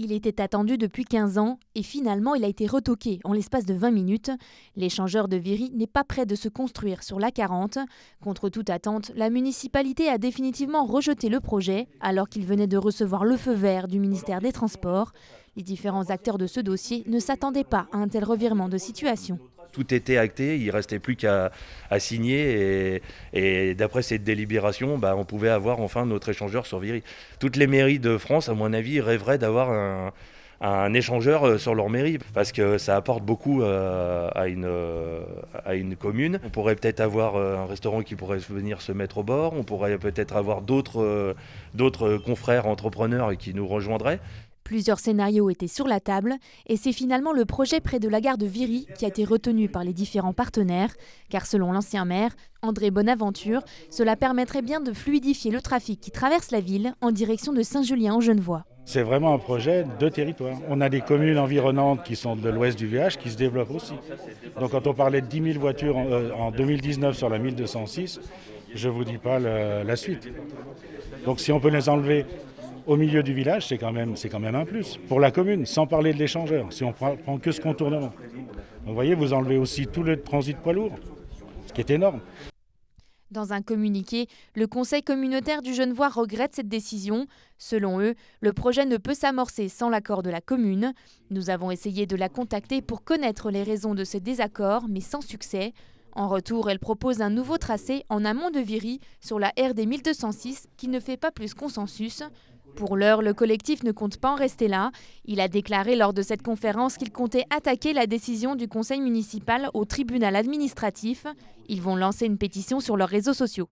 Il était attendu depuis 15 ans et finalement il a été retoqué en l'espace de 20 minutes. L'échangeur de Viry n'est pas prêt de se construire sur la 40. Contre toute attente, la municipalité a définitivement rejeté le projet alors qu'il venait de recevoir le feu vert du ministère des Transports. Les différents acteurs de ce dossier ne s'attendaient pas à un tel revirement de situation tout était acté, il restait plus qu'à signer. Et, d'après cette délibération, bah, on pouvait avoir enfin notre échangeur sur Viry. Toutes les mairies de France, à mon avis, rêveraient d'avoir un, échangeur euh, sur leur mairie parce que ça apporte beaucoup euh, à, une, commune. On pourrait peut-être avoir euh, un restaurant qui pourrait venir se mettre au bord, on pourrait peut-être avoir d'autres d'autres confrères entrepreneurs qui nous rejoindraient. Plusieurs scénarios étaient sur la table et c'est finalement le projet près de la gare de Viry qui a été retenu par les différents partenaires, car selon l'ancien maire, André Bonaventure, cela permettrait bien de fluidifier le trafic qui traverse la ville en direction de Saint-Julien en Genevois. C'est vraiment un projet de territoire. On a des communes environnantes qui sont de l'ouest du VH qui se développent aussi. Donc quand on parlait de 10 000 voitures en, 2019 euh, sur la 1206, je ne vous dis pas la suite. Donc si on peut les enlever au milieu du village, c'est quand, même, quand même un plus pour la commune, sans parler de l'échangeur, si on prend, que ce contournement. vous voyez, vous enlevez aussi tout le transit de poids lourd, ce qui est énorme. Dans un communiqué, le Conseil communautaire du Genevois regrette cette décision. Selon eux, le projet ne peut s'amorcer sans l'accord de la commune. Nous avons essayé de la contacter pour connaître les raisons de ce désaccord, mais sans succès. En retour, elle propose un nouveau tracé en amont de Viry sur la RD 1206 qui ne fait pas plus consensus. Pour l'heure, le collectif ne compte pas en rester là. Il a déclaré lors de cette conférence qu'il comptait attaquer la décision du conseil municipal au tribunal administratif. Ils vont lancer une pétition sur leurs réseaux sociaux.